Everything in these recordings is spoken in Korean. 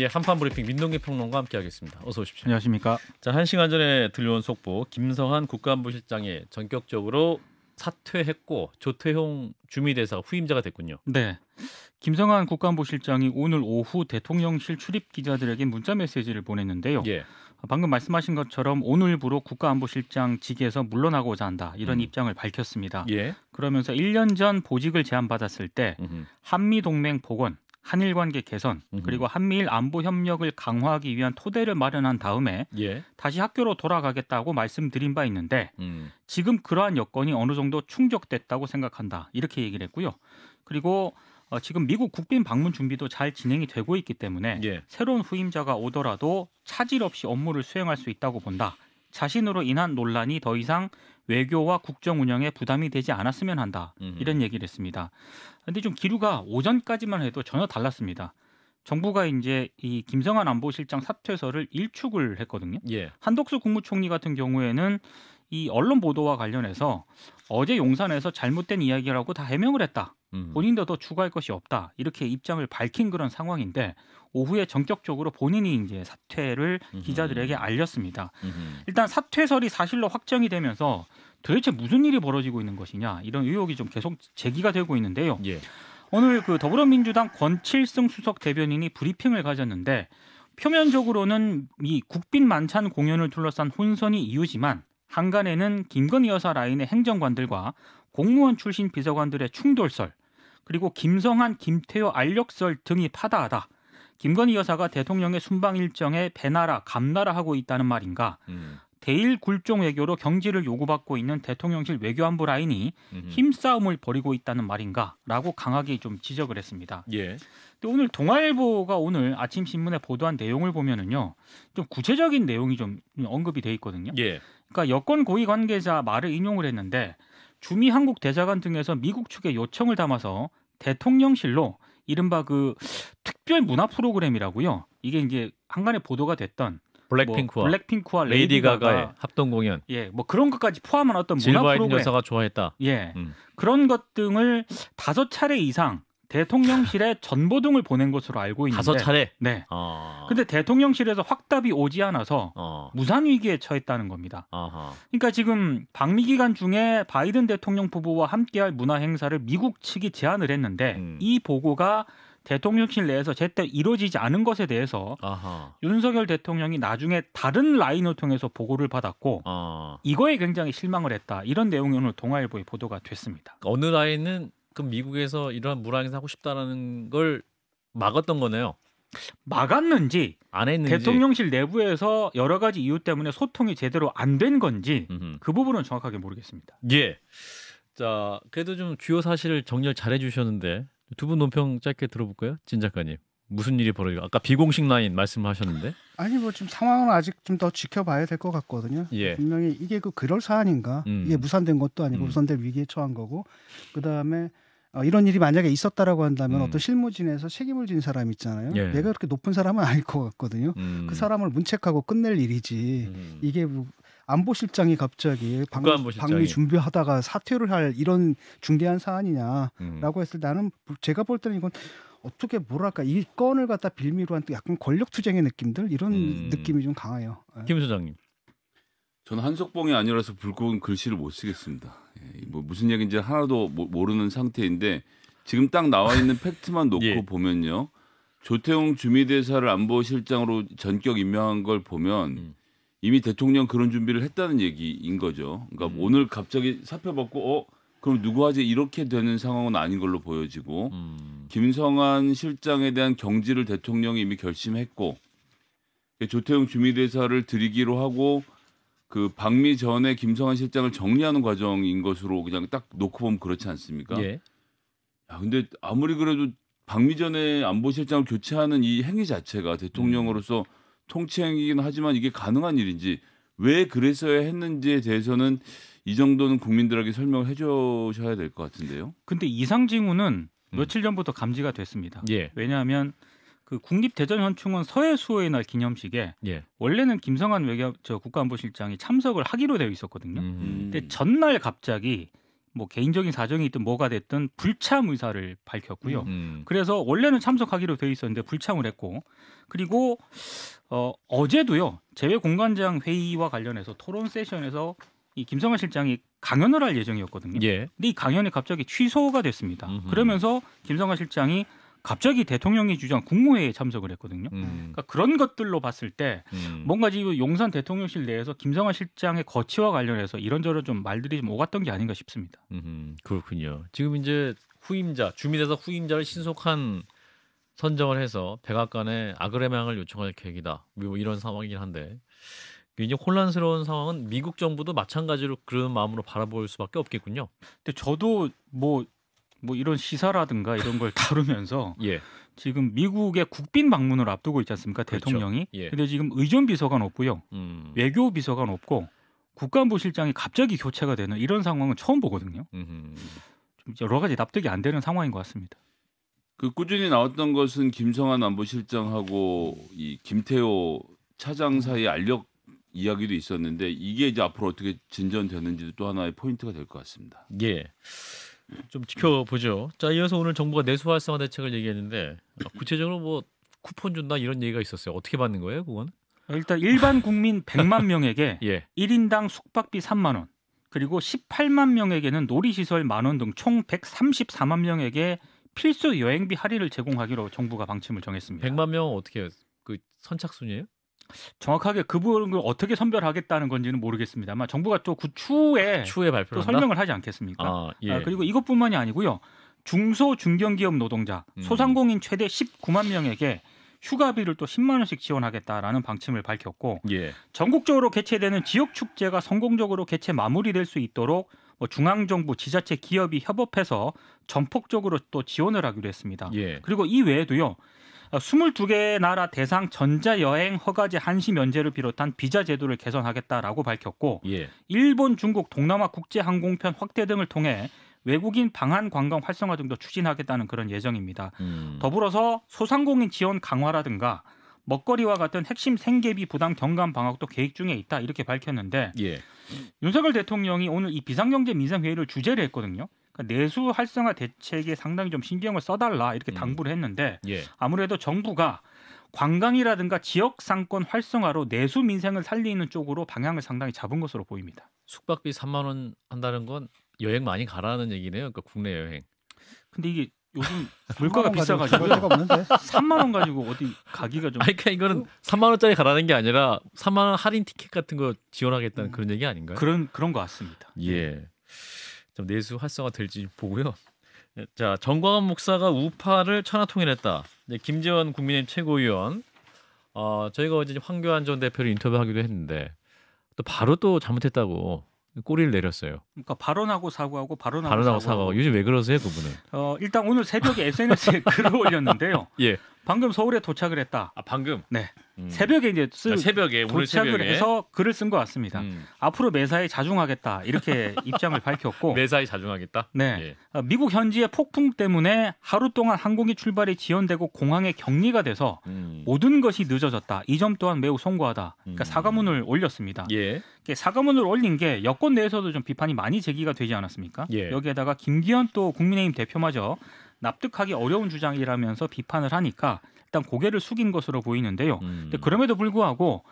예, 한판 브리핑 민동기 평론가 함께하겠습니다. 어서 오십시오. 안녕하십니까? 자, 한 시간 전에 들려온 속보 김성한 국가안보실장이 전격적으로 사퇴했고 조태용 주미대사 후임자가 됐군요. 네. 김성한 국가안보실장이 오늘 오후 대통령실 출입 기자들에게 문자 메시지를 보냈는데요. 예. 방금 말씀하신 것처럼 오늘부로 국가안보실장 직에서 물러나고자 한다 이런 음. 입장을 밝혔습니다. 예. 그러면서 1년 전 보직을 제안받았을 때 한미 동맹 복원 한일 관계 개선 그리고 한미일 안보 협력을 강화하기 위한 토대를 마련한 다음에 예. 다시 학교로 돌아가겠다고 말씀드린 바 있는데 음. 지금 그러한 여건이 어느 정도 충족됐다고 생각한다 이렇게 얘기를 했고요. 그리고 어, 지금 미국 국빈 방문 준비도 잘 진행이 되고 있기 때문에 예. 새로운 후임자가 오더라도 차질 없이 업무를 수행할 수 있다고 본다 자신으로 인한 논란이 더 이상 외교와 국정 운영에 부담이 되지 않았으면 한다. 이런 얘기를 했습니다. 근데 좀 기류가 오전까지만 해도 전혀 달랐습니다. 정부가 이제 이 김성한 안보실장 사퇴서를 일축을 했거든요. 예. 한덕수 국무총리 같은 경우에는 이 언론 보도와 관련해서 어제 용산에서 잘못된 이야기라고 다 해명을 했다. 음. 본인도 더 추가할 것이 없다. 이렇게 입장을 밝힌 그런 상황인데 오후에 전격적으로 본인이 이제 사퇴를 기자들에게 알렸습니다. 일단 사퇴설이 사실로 확정이 되면서 도대체 무슨 일이 벌어지고 있는 것이냐 이런 의혹이 좀 계속 제기가 되고 있는데요. 예. 오늘 그 더불어민주당 권칠승 수석 대변인이 브리핑을 가졌는데 표면적으로는 이 국빈 만찬 공연을 둘러싼 혼선이 이유지만 한간에는 김건희 여사 라인의 행정관들과 공무원 출신 비서관들의 충돌설 그리고 김성한, 김태호, 알력설 등이 파다하다. 김건희 여사가 대통령의 순방 일정에 배나라, 감나라 하고 있다는 말인가? 음. 대일 굴종 외교로 경지를 요구받고 있는 대통령실 외교안보 라인이 힘싸움을 벌이고 있다는 말인가라고 강하게 좀 지적을 했습니다. 예. 근데 오늘 동아일보가 오늘 아침 신문에 보도한 내용을 보면은요. 좀 구체적인 내용이 좀 언급이 돼 있거든요. 예. 그러니까 여권 고위 관계자 말을 인용을 했는데 주미 한국 대사관 등에서 미국 측의 요청을 담아서 대통령실로 이른바 그 특별 문화 프로그램이라고요. 이게 이제 한간에 보도가 됐던 블랙핑크와, 뭐 블랙핑크와 레이디, 레이디 가가의 합동 공연. 예, 뭐 그런 것까지 포함한 어떤 문화 프로그램. 여사가 좋아했다. 예, 음. 그런 것 등을 다섯 차례 이상 대통령실에 전보등을 보낸 것으로 알고 있는데 다섯 차례. 네. 어... 근데 대통령실에서 확답이 오지 않아서 어... 무산 위기에 처했다는 겁니다. 어허. 그러니까 지금 방미 기간 중에 바이든 대통령 부부와 함께할 문화 행사를 미국 측이 제안을 했는데 음. 이 보고가 대통령실 내에서 제때 이루어지지 않은 것에 대해서 아하. 윤석열 대통령이 나중에 다른 라인을 통해서 보고를 받았고 아. 이거에 굉장히 실망을 했다 이런 내용이 오늘 동아일보에 보도가 됐습니다. 그러니까 어느 라인은 그 미국에서 이러한 물항행사 하고 싶다라는 걸 막았던 거네요. 막았는지 안 했는지 대통령실 내부에서 여러 가지 이유 때문에 소통이 제대로 안 된 건지 음흠. 그 부분은 정확하게 모르겠습니다. 예. 자, 그래도 좀 주요 사실을 정리 잘해 주셨는데 두분 논평 짧게 들어볼까요? 진 작가님. 무슨 일이 벌어지고 아까 비공식 라인 말씀하셨는데 아니 뭐 지금 상황은 아직 좀 더 지켜봐야 될 것 같거든요. 예. 분명히 이게 그 그럴 사안인가 음. 이게 무산된 것도 아니고 음. 무산될 위기에 처한 거고 그 다음에 어, 이런 일이 만약에 있었다라고 한다면 음. 어떤 실무진에서 책임을 진 사람 있잖아요. 예. 내가 그렇게 높은 사람은 아닐 것 같거든요. 음. 그 사람을 문책하고 끝낼 일이지 음. 이게 뭐 안보실장이 갑자기 방미, 방미 준비하다가 사퇴를 할 이런 중대한 사안이냐라고 음. 했을 때 나는 제가 볼 때는 이건 어떻게 뭐랄까 이 건을 갖다 빌미로 한 약간 권력투쟁의 느낌들 이런 음. 느낌이 좀 강해요. 예. 김 소장님. 저는 한석봉이 아니라서 불고은 글씨를 못 쓰겠습니다. 예, 뭐 무슨 얘기인지 하나도 모르는 상태인데 지금 딱 나와 있는 팩트만 놓고 예. 보면요. 조태용 주미대사를 안보실장으로 전격 임명한 걸 보면 음. 이미 대통령 그런 준비를 했다는 얘기인 거죠. 그러니까 음. 오늘 갑자기 사표받고 어 그럼 누구 하지 이렇게 되는 상황은 아닌 걸로 보여지고 음. 김성환 실장에 대한 경질을 대통령이 이미 결심했고 조태용 주미대사를 드리기로 하고 그 방미 전에 김성환 실장을 정리하는 과정인 것으로 그냥 딱 놓고 보면 그렇지 않습니까? 예. 야, 근데 아무리 그래도 방미 전에 안보실장을 교체하는 이 행위 자체가 대통령으로서 음. 통치행위이긴 하지만 이게 가능한 일인지 왜그래서야 했는지에 대해서는 이 정도는 국민들에게 설명을 해주셔야 될 것 같은데요. 근데 이상 징후는 음. 며칠 전부터 감지가 됐습니다. 예. 왜냐하면 그 국립대전현충원 서해수호의 날 기념식에 예. 원래는 김성한 외교 저 국가안보실장이 참석을 하기로 되어 있었거든요. 음. 근데 전날 갑자기 뭐 개인적인 사정이 있든 뭐가 됐든 불참 의사를 밝혔고요. 음, 음. 그래서 원래는 참석하기로 돼 있었는데 불참을 했고 그리고 어, 어제도요 재외 공관장 회의와 관련해서 토론 세션에서 이 김성환 실장이 강연을 할 예정이었거든요. 예. 근데 이 강연이 갑자기 취소가 됐습니다. 음흠. 그러면서 김성환 실장이 갑자기 대통령이 주장 국무회의에 참석을 했거든요. 음. 그러니까 그런 것들로 봤을 때 음. 뭔가 지금 용산 대통령실 내에서 김성환 실장의 거취와 관련해서 이런저런 좀 말들이 좀 오갔던 게 아닌가 싶습니다. 음, 그렇군요. 지금 이제 후임자 주민에서 후임자를 신속한 선정을 해서 백악관에 아그레망을 요청할 계획이다. 뭐 이런 상황이긴 한데 굉장히 혼란스러운 상황은 미국 정부도 마찬가지로 그런 마음으로 바라볼 수밖에 없겠군요. 근데 저도 뭐뭐 이런 시사라든가 이런 걸 다루면서 예. 지금 미국의 국빈 방문을 앞두고 있지 않습니까 그렇죠. 대통령이? 그렇 예. 근데 지금 의전 비서관 없고요, 음. 외교 비서관 없고 국가안보실장이 갑자기 교체가 되는 이런 상황은 처음 보거든요. 좀 여러 가지 납득이 안 되는 상황인 것 같습니다. 그 꾸준히 나왔던 것은 김성한 안보실장하고 이 김태호 차장 음. 사이 알력 이야기도 있었는데 이게 이제 앞으로 어떻게 진전되는지도 또 하나의 포인트가 될 것 같습니다. 예. 좀 지켜보죠. 자, 이어서 오늘 정부가 내수 활성화 대책을 얘기했는데 아, 구체적으로 뭐 쿠폰 준다 이런 얘기가 있었어요. 어떻게 받는 거예요, 그건? 아, 일단 일반 국민 100만 명에게 예. 1인당 숙박비 3만 원, 그리고 18만 명에게는 놀이시설 만 원 등 총 134만 명에게 필수 여행비 할인을 제공하기로 정부가 방침을 정했습니다. 100만 명 어떻게 그 선착순이에요? 정확하게 그 부분을 어떻게 선별하겠다는 건지는 모르겠습니다만 정부가 또 구추에 그 추후에 또 설명을 하지 않겠습니까? 아, 예. 아, 그리고 이것뿐만이 아니고요. 중소 중견기업 노동자 음. 소상공인 최대 19만 명에게 휴가비를 또 10만 원씩 지원하겠다라는 방침을 밝혔고 예. 전국적으로 개최되는 지역 축제가 성공적으로 개최 마무리될 수 있도록 뭐 중앙 정부, 지자체, 기업이 협업해서 전폭적으로 또 지원을 하기로 했습니다. 예. 그리고 이 외에도요. 아, 스물두 개 나라 대상 전자여행 허가제 한시 면제를 비롯한 비자 제도를 개선하겠다라고 밝혔고 예. 일본, 중국, 동남아 국제 항공편 확대 등을 통해 외국인 방한 관광 활성화 등도 추진하겠다는 그런 예정입니다. 음. 더불어서 소상공인 지원 강화라든가 먹거리와 같은 핵심 생계비 부담 경감 방학도 계획 중에 있다 이렇게 밝혔는데 예. 윤석열 대통령이 오늘 이 비상경제 민생회의를 주재를 했거든요. 그러니까 내수 활성화 대책에 상당히 좀 신경을 써달라 이렇게 음. 당부를 했는데 예. 아무래도 정부가 관광이라든가 지역 상권 활성화로 내수 민생을 살리는 쪽으로 방향을 상당히 잡은 것으로 보입니다. 숙박비 3만 원 한다는 건 여행 많이 가라는 얘기네요. 그러니까 국내 여행. 근데 이게 요즘 물가가 비싸가지고 3만 원 가지고 어디 가기가 좀. 아니, 그러니까 이거는 3만 원짜리 가라는 게 아니라 3만 원 할인 티켓 같은 거 지원하겠다는 음, 그런 얘기 아닌가요? 그런 그런 것 같습니다. 예. 네. 좀 내수 활성화 될지 보고요. 네, 자 정광훈 목사가 우파를 천하통일했다. 네, 김재원 국민의힘 최고위원. 어, 저희가 어제 황교안 전 대표를 인터뷰하기도 했는데 또 바로 또 잘못했다고 꼬리를 내렸어요. 그러니까 발언하고 사과하고 발언하고, 발언하고 사과하고. 사과하고. 요즘 왜 그러세요, 그분은? 어, 일단 오늘 새벽에 SNS에 글을 올렸는데요. 예. 방금 서울에 도착을 했다. 아 방금? 네. 음. 새벽에 이제 쓰, 아, 새벽에 도착을 새벽에? 해서 글을 쓴 것 같습니다. 음. 앞으로 매사에 자중하겠다 이렇게 입장을 밝혔고 매사에 자중하겠다. 네. 예. 어, 미국 현지의 폭풍 때문에 하루 동안 항공기 출발이 지연되고 공항에 격리가 돼서 음. 모든 것이 늦어졌다. 이 점 또한 매우 송구하다. 그러니까 음. 사과문을 올렸습니다. 예. 사과문을 올린 게 여권 내에서도 좀 비판이 많이 제기가 되지 않았습니까? 예. 여기에다가 김기현 또 국민의힘 대표마저 납득하기 어려운 주장이라면서 비판을 하니까 일단 고개를 숙인 것으로 보이는데요. 음. 근데 그럼에도 불구하고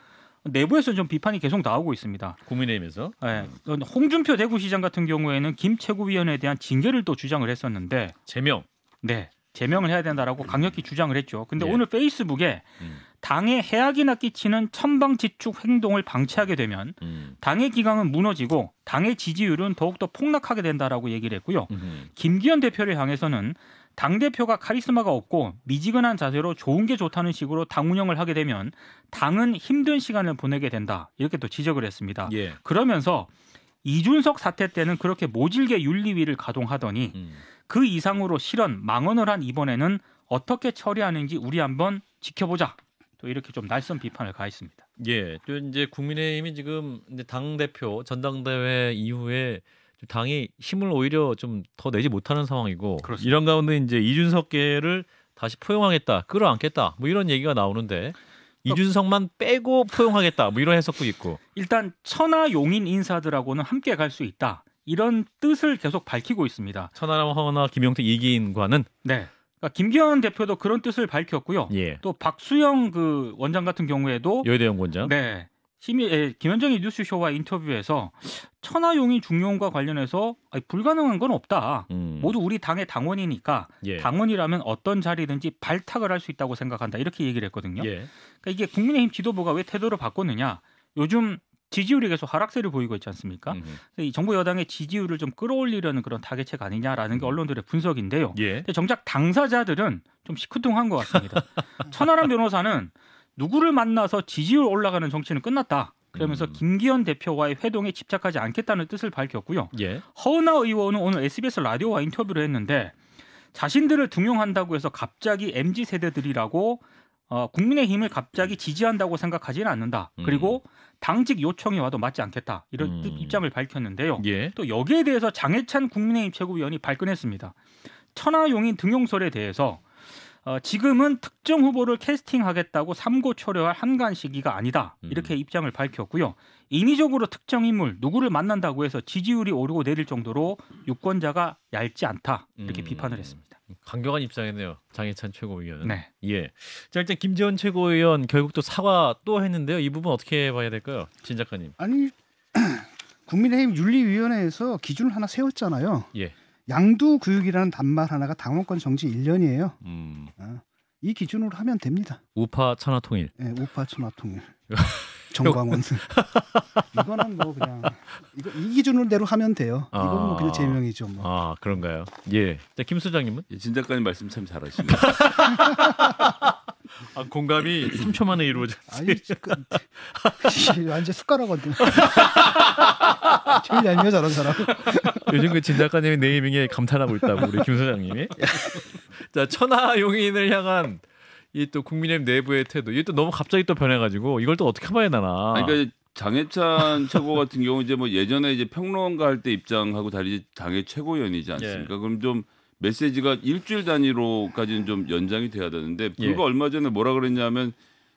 내부에서좀 비판이 계속 나오고 있습니다. 국민의힘에서? 네. 음. 홍준표 대구시장 같은 경우에는 김 최고위원에 대한 징계를 또 주장을 했었는데 제명? 네. 제명을 해야 된다라고 음. 강력히 주장을 했죠. 근데 예. 오늘 페이스북에 음. 당에 해악이나 끼치는 천방지축 행동을 방치하게 되면 음. 당의 기강은 무너지고 당의 지지율은 더욱더 폭락하게 된다라고 얘기를 했고요. 김기현 대표를 향해서는 당 대표가 카리스마가 없고 미지근한 자세로 좋은 게 좋다는 식으로 당 운영을 하게 되면 당은 힘든 시간을 보내게 된다 이렇게 또 지적을 했습니다. 예. 그러면서 이준석 사태 때는 그렇게 모질게 윤리위를 가동하더니 음. 그 이상으로 실언 망언을 한 이번에는 어떻게 처리하는지 우리 한번 지켜보자 또 이렇게 좀 날선 비판을 가했습니다. 예, 또 이제 국민의힘이 지금 당 대표 전당대회 이후에 당이 힘을 오히려 좀 더 내지 못하는 상황이고 그렇습니다. 이런 가운데 이제 이준석계를 다시 포용하겠다, 끌어안겠다, 뭐 이런 얘기가 나오는데 이준석만 빼고 포용하겠다, 뭐 이런 해석도 있고 일단 천하 용인 인사들하고는 함께 갈 수 있다 이런 뜻을 계속 밝히고 있습니다. 천하람 허나 김용택 이기인과는 네. 그러니까 김기현 대표도 그런 뜻을 밝혔고요. 예. 또 박수영 그 원장 같은 경우에도 여대영 원장. 네. 심의 예, 김현정의 뉴스쇼와 인터뷰에서 천하용인 중용과 관련해서 아니, 불가능한 건 없다. 음. 모두 우리 당의 당원이니까 예. 당원이라면 어떤 자리든지 발탁을 할 수 있다고 생각한다. 이렇게 얘기를 했거든요. 예. 그러니까 이게 국민의힘 지도부가 왜 태도를 바꿨느냐? 요즘 지지율이 계속 하락세를 보이고 있지 않습니까? 음이 정부 여당의 지지율을 좀 끌어올리려는 그런 타개책 아니냐라는 게 음. 언론들의 분석인데요. 예. 근데 정작 당사자들은 좀 시큰둥한 것 같습니다. 천하람 변호사는 누구를 만나서 지지율 올라가는 정치는 끝났다. 그러면서 음. 김기현 대표와의 회동에 집착하지 않겠다는 뜻을 밝혔고요. 예. 허은하 의원은 오늘 SBS 라디오와 인터뷰를 했는데 자신들을 등용한다고 해서 갑자기 MZ 세대들이라고 어, 국민의힘을 갑자기 지지한다고 생각하지는 않는다. 음. 그리고 당직 요청이 와도 맞지 않겠다. 이런 음. 입장을 밝혔는데요. 예. 또 여기에 대해서 장해찬 국민의힘 최고위원이 발끈했습니다. 천하용인 등용설에 대해서 어, 지금은 특정 후보를 캐스팅하겠다고 삼고 초려할 한간 시기가 아니다 음. 이렇게 음. 입장을 밝혔고요. 인위적으로 특정 인물 누구를 만난다고 해서 지지율이 오르고 내릴 정도로 유권자가 얇지 않다 이렇게 음. 비판을 했습니다. 강경한 입장이네요. 장해찬 최고위원. 네. 예. 자 일단 김재원 최고위원 결국 또 사과 또 했는데요. 이 부분 어떻게 봐야 될까요, 진 작가님? 아니 국민의힘 윤리위원회에서 기준을 하나 세웠잖아요. 예. 양두교육이라는 단말 하나가 당원권 정지 1년이에요. 음. 아, 이 기준으로 하면 됩니다. 우파 천하통일. 네, 우파 천하통일. 정광원. 이거는 뭐 그냥 이거 이 기준으로대로 하면 돼요. 아, 이건 뭐 그냥 아. 제명이죠. 뭐. 아 그런가요? 예. 자, 김 소장님은? 예, 진 작가님 말씀 참 잘하시네요. 아, 공감이 3초 만에 이루어졌어. 아니, 그, 지금 완전 숟가락거든. 제일 얄미워 잘한 사람. 요즘 그진 작가님이 네이밍에 감탄하고 있다고 우리 김 소장님이. 자, 천하 용인을 향한 이 또 국민의힘 내부의 태도. 이게 또 너무 갑자기 또 변해가지고 이걸 또 어떻게 봐야 되나. 아니, 그러니까 장해찬 최고 같은 경우 이제 뭐 예전에 이제 평론가 할 때 입장하고 달리 당의 최고위원이지 않습니까? 예. 그럼 좀 메시지가 일주일 단위로까지는 좀 연장이 돼야 되는데 불과 예. 얼마 전에 뭐라 그랬냐면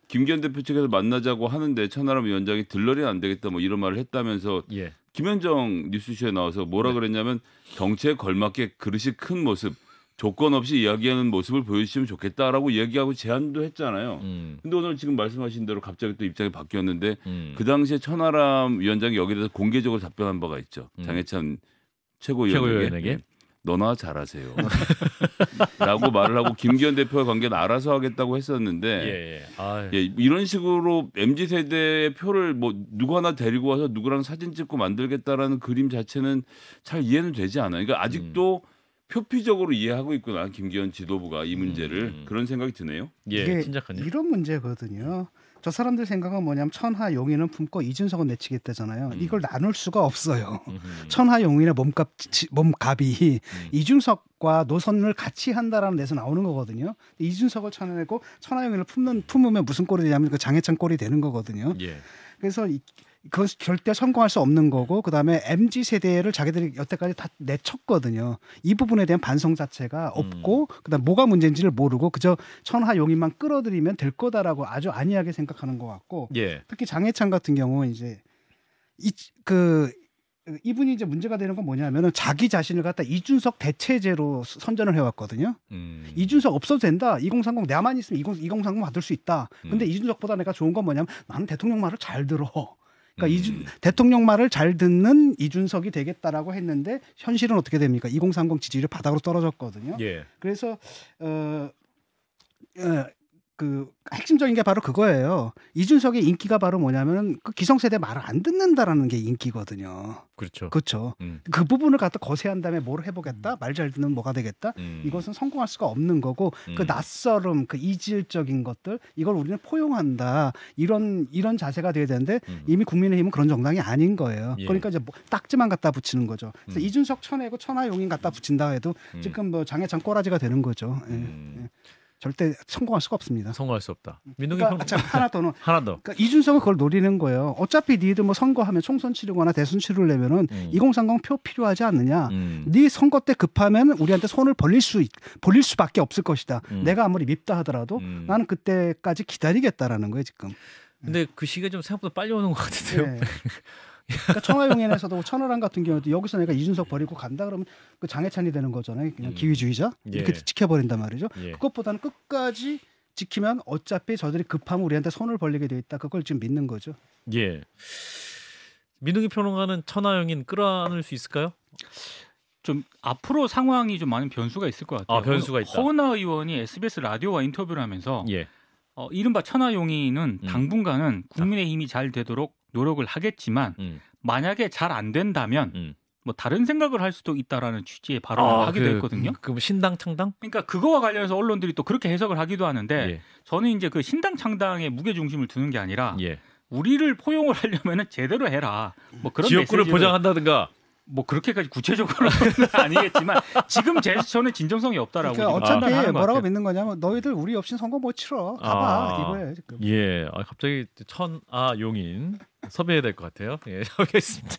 김기현 대표 측에서 만나자고 하는데 천하람 위원장이 들러리 안 되겠다 뭐 이런 말을 했다면서 예. 김현정 뉴스쇼에 나와서 뭐라 네. 그랬냐면 정치에 걸맞게 그릇이 큰 모습 조건 없이 이야기하는 모습을 보여주시면 좋겠다라고 얘기하고 제안도 했잖아요. 음. 근데 오늘 지금 말씀하신 대로 갑자기 또 입장이 바뀌었는데 음. 그 당시에 천하람 위원장이 여기에 대해서 공개적으로 답변한 바가 있죠. 음. 장해찬 음. 최고위원에게. 최고위원에게. 네. 너나 잘하세요. 라고 말을 하고 김기현 대표와 관계는 알아서 하겠다고 했었는데 예, 예. 예, 이런 식으로 MZ 세대의 표를 뭐 누구 하나 데리고 와서 누구랑 사진 찍고 만들겠다라는 그림 자체는 잘 이해는 되지 않아요. 그러니까 아직도 음. 표피적으로 이해하고 있구나 김기현 지도부가 이 문제를 음. 음. 그런 생각이 드네요. 예, 이게 진작하네요. 이런 문제거든요. 음. 저 사람들 생각은 뭐냐면 천하 용인은 품고 이준석은 내치겠다잖아요. 음. 이걸 나눌 수가 없어요. 음 천하 용인의 몸값 몸값이 음. 이준석과 노선을 같이 한다라는 데서 나오는 거거든요. 이준석을 쳐내고 천하 용인을 품는 품으면 무슨 꼴이 되냐면 그 장해찬 꼴이 되는 거거든요. 예. 그래서 이, 그것 은 절대 성공할 수 없는 거고 그다음에 mz 세대를 자기들이 여태까지 다 내쳤거든요. 이 부분에 대한 반성 자체가 음. 없고 음. 그다음 뭐가 문제인지를 모르고 그저 천하 용인만 끌어들이면 될 거다라고 아주 안이하게 생각하는 것 같고 예. 특히 장해찬 같은 경우 이제 이 그 이분이 이제 문제가 되는 건 뭐냐면은 자기 자신을 갖다 이준석 대체제로 선전을 해왔거든요. 음. 이준석 없어도 된다. 2030 나만 있으면 20, 2030 받을 수 있다. 근데 음. 이준석보다 내가 좋은 건 뭐냐면 나는 대통령 말을 잘 들어. 그러니까 음. 이준, 대통령 말을 잘 듣는 이준석이 되겠다라고 했는데 현실은 어떻게 됩니까? 2030 지지율이 바닥으로 떨어졌거든요. 예. 그래서 어, 어그 핵심적인 게 바로 그거예요. 이준석의 인기가 바로 뭐냐면 그 기성세대 말을 안 듣는다라는 게 인기거든요. 그렇죠. 그렇죠. 음. 그 부분을 갖다 거세한 다음에 뭘 해보겠다, 음. 말잘 듣는 뭐가 되겠다. 음. 이것은 성공할 수가 없는 거고 그 음. 낯설음, 그 이질적인 것들 이걸 우리는 포용한다. 이런 이런 자세가 돼야 되는데 음. 이미 국민의힘은 그런 정당이 아닌 거예요. 예. 그러니까 이제 뭐 딱지만 갖다 붙이는 거죠. 그래서 이준석 쳐내고 천하용인 갖다 붙인다 해도 지금 뭐 장애찬 꼬라지가 되는 거죠. 예. 예. 절대 성공할 수가 없습니다. 성공할 수 없다. 음. 민동기 그러니까, 평 아, 하나 더는 하나 더. 그러니까 이준석은 그걸 노리는 거예요. 어차피 니들 뭐 선거하면 총선 치르거나 대선 치르려면은 음. 2030표 필요하지 않느냐. 음. 네 선거 때 급하면 우리한테 손을 벌릴 수 벌릴 수밖에 없을 것이다. 음. 내가 아무리 밉다 하더라도 음. 나는 그때까지 기다리겠다라는 거예요 지금. 근데 그 시기가 좀 생각보다 빨리 오는 것 같은데요. 네. 그러니까 청와용인에서도 천하랑 같은 경우도 여기서 내가 이준석 버리고 간다 그러면 그 장해찬이 되는 거잖아요. 그냥 음. 기회주의자 이렇게 예. 지켜버린단 말이죠. 예. 그것보다는 끝까지 지키면 어차피 저들이 급하면 우리한테 손을 벌리게 돼 있다. 그걸 지금 믿는 거죠. 예. 민욱이 평론가는 천하영인 끌어안을 수 있을까요? 좀 앞으로 상황이 좀 많은 변수가 있을 것 같아요. 아, 변수가 있다. 허은하 의원이 SBS 라디오와 인터뷰를 하면서 예. 어, 이른바 천하용인은 음. 당분간은 국민의힘이 잘 되도록 노력을 하겠지만 음. 만약에 잘 안 된다면 음. 뭐 다른 생각을 할 수도 있다라는 취지의 발언을 아, 하기도 그, 했거든요. 음, 그, 뭐 신당 창당? 그러니까 그거와 관련해서 언론들이 또 그렇게 해석을 하기도 하는데 예. 저는 이제 그 신당 창당에 무게 중심을 두는 게 아니라 예. 우리를 포용을 하려면은 제대로 해라. 뭐 그런 지역구를 보장한다든가 뭐 그렇게까지 구체적으로는 아니겠지만 지금 제스처는 진정성이 없다라고 그러니까 어차피 아, 뭐라고 믿는 거냐면 뭐 너희들 우리 없이 선거 못 뭐 치러 가봐 아, 이거예요 지금 예 아, 갑자기 천아 용인 섭외될 해야것 같아요 예 알겠습니다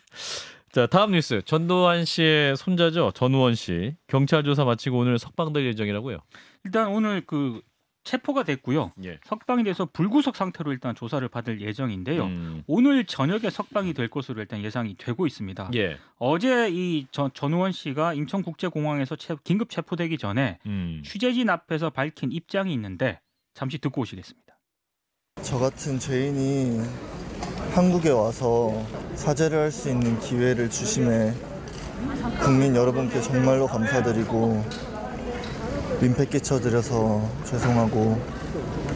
자 다음 뉴스 전두환 씨의 손자죠 전우원 씨 경찰 조사 마치고 오늘 석방될 예정이라고요 일단 오늘 그 체포가 됐고요. 예. 석방이 돼서 불구속 상태로 일단 조사를 받을 예정인데요. 음. 오늘 저녁에 석방이 될 것으로 일단 예상이 되고 있습니다. 예. 어제 이 전, 전우원 씨가 인천국제공항에서 체, 긴급 체포되기 전에 음. 취재진 앞에서 밝힌 입장이 있는데 잠시 듣고 오시겠습니다. 저 같은 죄인이 한국에 와서 사죄를 할 수 있는 기회를 주심에 국민 여러분께 정말로 감사드리고 민폐 끼쳐드려서 죄송하고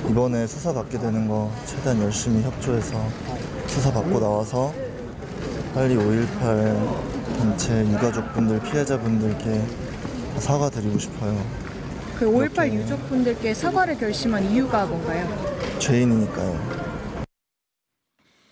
이번에 수사받게 되는 거 최대한 열심히 협조해서 수사받고 나와서 빨리 5.18 단체 유가족분들 피해자분들께 사과드리고 싶어요. 그 5.18 유족분들께 사과를 결심한 이유가 뭔가요? 죄인이니까요.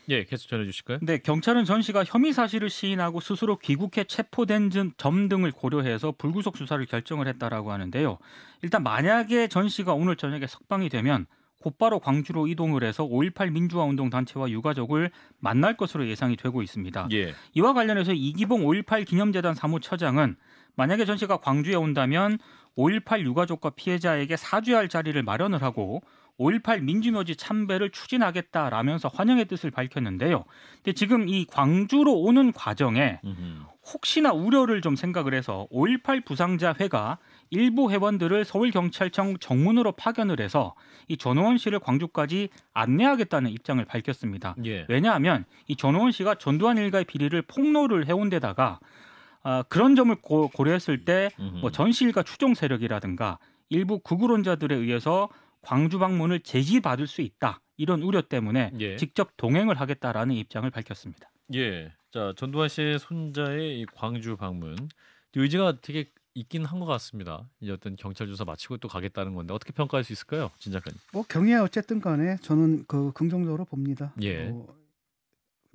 예, 계속 전해 주실까요? 네, 경찰은 전 씨가 혐의 사실을 시인하고 스스로 귀국해 체포된 점 등을 고려해서 불구속 수사를 결정을 했다라고 하는데요. 일단 만약에 전 씨가 오늘 저녁에 석방이 되면 곧바로 광주로 이동을 해서 5.18 민주화운동 단체와 유가족을 만날 것으로 예상이 되고 있습니다. 예. 이와 관련해서 이기봉 5.18 기념재단 사무처장은 만약에 전 씨가 광주에 온다면 5.18 유가족과 피해자에게 사죄할 자리를 마련을 하고 5.18 민주묘지 참배를 추진하겠다라면서 환영의 뜻을 밝혔는데요. 근데 지금 이 광주로 오는 과정에 혹시나 우려를 좀 생각을 해서 5.18 부상자회가 일부 회원들을 서울경찰청 정문으로 파견을 해서 이 전호원 씨를 광주까지 안내하겠다는 입장을 밝혔습니다. 예. 왜냐하면 이 전호원 씨가 전두환 일가의 비리를 폭로를 해온 데다가 아, 어, 그런 점을 고, 고려했을 때 뭐 전시일가 추종 세력이라든가 일부 극우론자들에 의해서 광주 방문을 제지받을 수 있다. 이런 우려 때문에 예. 직접 동행을 하겠다라는 입장을 밝혔습니다. 예. 자, 전두환 씨의 손자의 이 광주 방문 의지가 되게 있긴 한 것 같습니다. 이제 어떤 경찰 조사 마치고 또 가겠다는 건데 어떻게 평가할 수 있을까요, 진작가뭐 경위야 어쨌든 간에 저는 그 긍정적으로 봅니다. 예. 뭐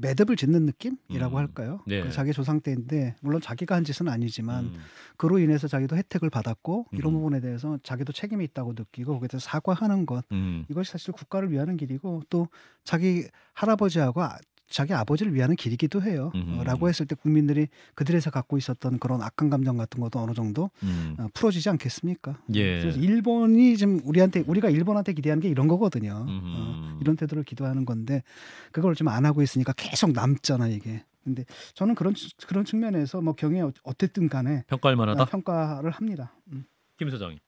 매듭을 짓는 느낌이라고 음. 할까요? 네. 그 자기 조상 때인데 물론 자기가 한 짓은 아니지만 음. 그로 인해서 자기도 혜택을 받았고 이런 음. 부분에 대해서 자기도 책임이 있다고 느끼고 거기에 대해서 사과하는 것 음. 이것이 사실 국가를 위하는 길이고 또 자기 할아버지하고 아, 자기 아버지를 위하는 길이기도 해요. 음. 라고 했을 때 국민들이 그들에서 갖고 있었던 그런 악한 감정 같은 것도 어느 정도 음. 어, 풀어지지 않겠습니까? 예. 그래서 일본이 지금 우리한테 우리가 일본한테 기대하는 게 이런 거거든요. 음. 어, 이런 태도를 기도하는 건데 그걸 지금 안 하고 있으니까 계속 남잖아 이게. 근데 저는 그런 그런 측면에서 뭐 경에 어, 어쨌든 간에 평가할 만하다 어, 평가를 합니다. 음. 김 소장님.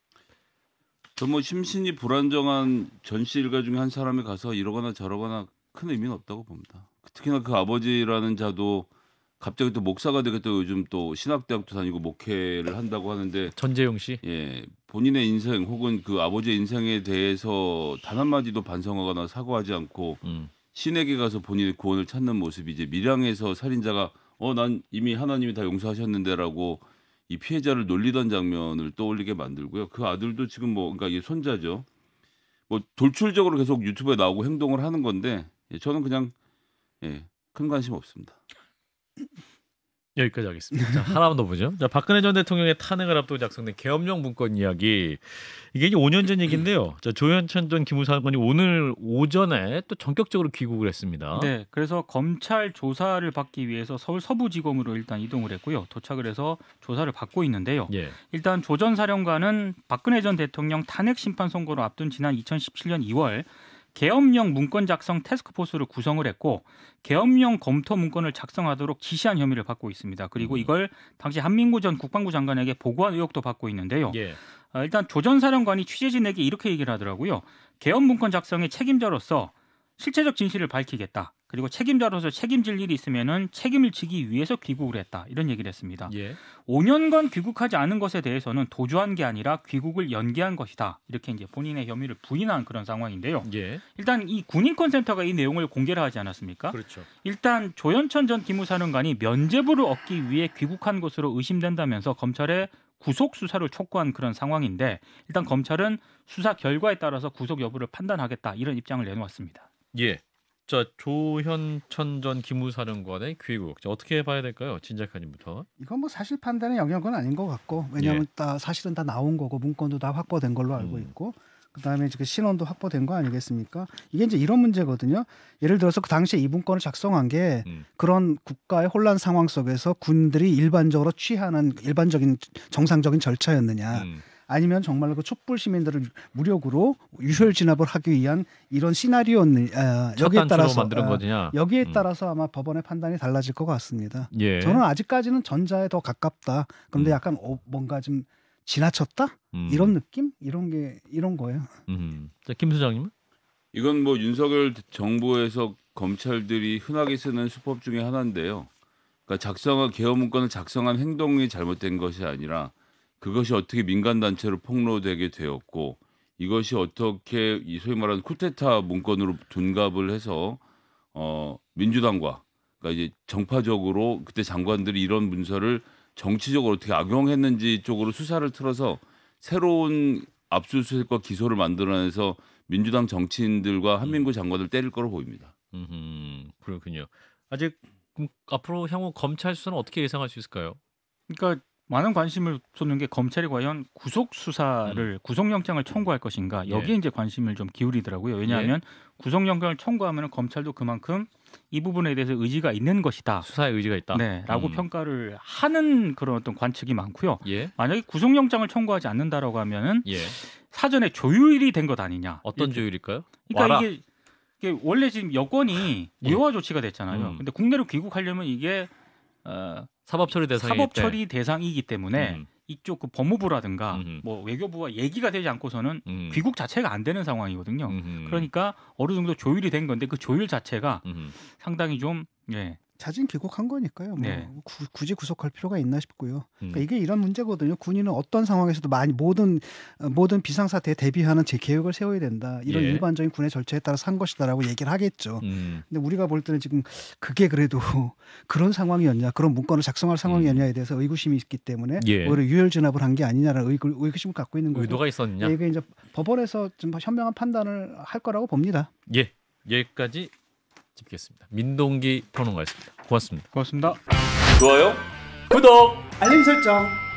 저뭐 심신이 불안정한 전시 일가 중에 한 사람이 가서 이러거나 저러거나 큰 의미는 없다고 봅니다. 특히나 그 아버지라는 자도 갑자기 또 목사가 되겠다 고 요즘 또 신학대학도 다니고 목회를 한다고 하는데 전재용 씨. 예. 본인의 인생 혹은 그 아버지의 인생에 대해서 단 한마디도 반성하거나 사과하지 않고 음. 신에게 가서 본인의 구원을 찾는 모습이 이제 밀양에서 살인자가 어 난 이미 하나님이 다 용서하셨는데라고 이 피해자를 놀리던 장면을 떠올리게 만들고요. 그 아들도 지금 뭐 그러니까 이 손자죠. 뭐 돌출적으로 계속 유튜브에 나오고 행동을 하는 건데 예, 저는 그냥 예, 큰 관심 없습니다. 여기까지 하겠습니다. 자, 하나만 더 보죠. 자, 박근혜 전 대통령의 탄핵을 앞두고 작성된 계엄령 문건 이야기. 이게 이제 5년 전 얘기인데요. 자, 조현천 전 기무사관이 오늘 오전에 또 전격적으로 귀국을 했습니다. 네, 그래서 검찰 조사를 받기 위해서 서울 서부지검으로 일단 이동을 했고요. 도착을 해서 조사를 받고 있는데요. 예. 일단 조전 사령관은 박근혜 전 대통령 탄핵 심판 선고를 앞둔 지난 2017년 2월 계엄령 문건 작성 테스크포스를 구성을 했고 계엄령 검토 문건을 작성하도록 지시한 혐의를 받고 있습니다. 그리고 음. 이걸 당시 한민구 전 국방부 장관에게 보고한 의혹도 받고 있는데요. 예. 아, 일단 조전 사령관이 취재진에게 이렇게 얘기를 하더라고요. 계엄 문건 작성의 책임자로서 실체적 진실을 밝히겠다. 그리고 책임자로서 책임질 일이 있으면은 책임을 지기 위해서 귀국을 했다 이런 얘기를 했습니다. 예. 5년간 귀국하지 않은 것에 대해서는 도주한 게 아니라 귀국을 연기한 것이다 이렇게 이제 본인의 혐의를 부인한 그런 상황인데요. 예. 일단 이 군인권센터가 이 내용을 공개를 하지 않았습니까? 그렇죠. 일단 조현천 전 기무사령관이 면죄부를 얻기 위해 귀국한 것으로 의심된다면서 검찰에 구속 수사를 촉구한 그런 상황인데 일단 검찰은 수사 결과에 따라서 구속 여부를 판단하겠다 이런 입장을 내놓았습니다. 예. 자 조현천 전 기무사령관의 귀국 자, 어떻게 봐야 될까요? 진작한님부터 이건 뭐 사실 판단의 영역은 아닌 것 같고 왜냐하면 예. 다 사실은 다 나온 거고 문건도 다 확보된 걸로 알고 음. 있고 그다음에 그 신원도 확보된 거 아니겠습니까? 이게 이제 이런 문제거든요. 예를 들어서 그 당시에 이 문건을 작성한 게 음. 그런 국가의 혼란 상황 속에서 군들이 일반적으로 취하는 일반적인 정상적인 절차였느냐. 음. 아니면 정말로 그 촛불 시민들을 무력으로 유혈 진압을 하기 위한 이런 시나리오는 아, 여기에 따라서 만드는 아, 거냐 여기에 음. 따라서 아마 법원의 판단이 달라질 것 같습니다. 예. 저는 아직까지는 전자에 더 가깝다. 그런데 음. 약간 어, 뭔가 좀 지나쳤다 음. 이런 느낌 이런 게 이런 거예요. 음. 자, 김수장님 이건 뭐 윤석열 정부에서 검찰들이 흔하게 쓰는 수법 중에 하나인데요. 그러니까 작성한 개헌 문건을 작성한 행동이 잘못된 것이 아니라 그것이 어떻게 민간 단체로 폭로되게 되었고 이것이 어떻게 이 소위 말하는 쿠데타 문건으로 둔갑을 해서 어 민주당과 그러니까 이제 정파적으로 그때 장관들이 이런 문서를 정치적으로 어떻게 악용했는지 쪽으로 수사를 틀어서 새로운 압수수색과 기소를 만들어내서 민주당 정치인들과 한민구 음. 장관을 때릴 거로 보입니다. 음, 그렇군요. 아직 음, 앞으로 향후 검찰 수사는 어떻게 예상할 수 있을까요? 그러니까 많은 관심을 쏟는 게 검찰이 과연 구속 수사를 음. 구속영장을 청구할 것인가 예. 여기에 예. 이제 관심을 좀 기울이더라고요. 왜냐하면 예. 구속영장을 청구하면 검찰도 그만큼 이 부분에 대해서 의지가 있는 것이다. 수사에 의지가 있다. 네, 라고 음. 평가를 하는 그런 어떤 관측이 많고요. 예. 만약에 구속영장을 청구하지 않는다라고 하면은 예. 사전에 조율이 된 것 아니냐. 어떤 이렇게. 조율일까요? 그러니까 와라. 이게, 이게 원래 지금 여권이 예. 무효화 조치가 됐잖아요. 음. 근데 국내로 귀국하려면 이게 어, 사법 처리 대상 사법 처리 대상이기 때문에 음. 이쪽 그 법무부라든가 음흠. 뭐 외교부와 얘기가 되지 않고서는 음. 귀국 자체가 안 되는 상황이거든요. 음흠. 그러니까 어느 정도 조율이 된 건데 그 조율 자체가 음흠. 상당히 좀 예, 자진 귀국한 거니까요. 뭐 네. 구, 굳이 구속할 필요가 있나 싶고요. 그러니까 음. 이게 이런 문제거든요. 군인은 어떤 상황에서도 많이 모든 어, 모든 비상 사태에 대비하는 제 계획을 세워야 된다. 이런 예. 일반적인 군의 절차에 따라 산 것이다라고 얘기를 하겠죠. 음. 근데 우리가 볼 때는 지금 그게 그래도 그런 상황이었냐, 그런 문건을 작성할 상황이었냐에 음. 대해서 의구심이 있기 때문에 예. 오히려 유혈 진압을 한 게 아니냐라는 의구, 의구 심을 갖고 있는 거예요. 의도가 있었냐? 예, 이게 이제 법원에서 좀 현명한 판단을 할 거라고 봅니다. 예. 여기까지 짚겠습니다. 민동기 평론가였습니다. 고맙습니다. 고맙습니다. 좋아요, 구독, 알림 설정.